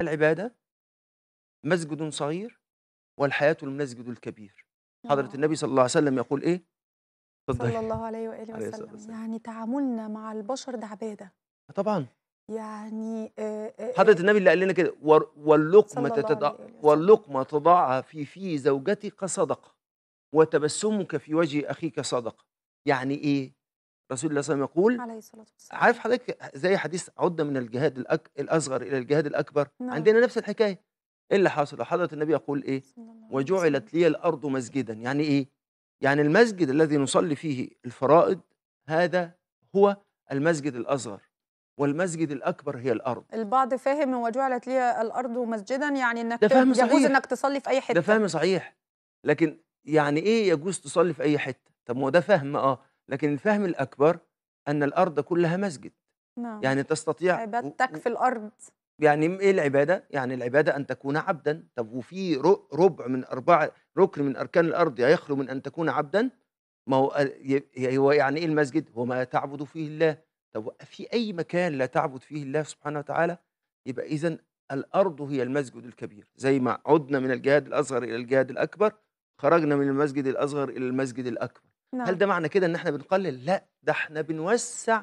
العبادة مسجد صغير والحياة المسجد الكبير حضرة آه. النبي صلى الله عليه وسلم يقول إيه صلى الله عليه وآله عليه وسلم. وسلم يعني تعاملنا مع البشر ده عبادة طبعا يعني آه، آه، حضرة النبي اللي قال لنا كده واللقمة تتضع واللقمة تضعها في في زوجتك صدقة وتبسمك في وجه أخيك صدقة يعني إيه رسول الله صلى الله عليه وسلم يقول عليه الصلاة والسلام عارف حضرتك زي حديث عدنا من الجهاد الأك... الأصغر إلى الجهاد الأكبر نعم. عندنا نفس الحكاية إيه اللي حصل حضرة النبي يقول إيه وجعلت لي الأرض مسجدا يعني إيه يعني المسجد الذي نصلي فيه الفرائض هذا هو المسجد الأصغر والمسجد الأكبر هي الأرض البعض فاهم وجعلت لي الأرض مسجدا يعني إنك ده فهم يجوز إنك تصلي في أي حتة ده فهم صحيح لكن يعني إيه يجوز تصلي في أي حتة طب ما هو ده فهم آه لكن الفهم الأكبر أن الأرض كلها مسجد نعم. يعني تستطيع عبادتك في الأرض يعني إيه العبادة؟ يعني العبادة أن تكون عبدا طب وفي ربع من أربعة ركن من أركان الأرض يخلو من أن تكون عبدا ما هو هو يعني إيه المسجد؟ هو ما تعبد فيه الله طب في أي مكان لا تعبد فيه الله سبحانه وتعالى يبقى إذا الأرض هي المسجد الكبير زي ما عدنا من الجهاد الأصغر إلى الجهاد الأكبر خرجنا من المسجد الأصغر إلى المسجد الأكبر نعم. هل ده معنى كده ان احنا بنقلل لا ده احنا بنوسع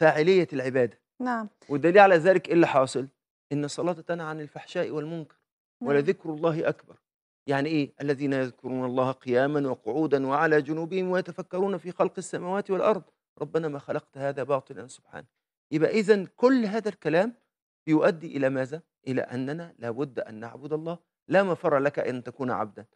فاعليه العباده نعم والدليل على ذلك ايه اللي حاصل ان الصلاه تنهى عن الفحشاء والمنكر نعم. ولذكر الله اكبر يعني ايه الذين يذكرون الله قياما وقعودا وعلى جنوبهم ويتفكرون في خلق السماوات والارض ربنا ما خلقت هذا باطلا سبحانه يبقى اذا كل هذا الكلام بيؤدي الى ماذا الى اننا لابد ان نعبد الله لا مفر لك ان تكون عبدا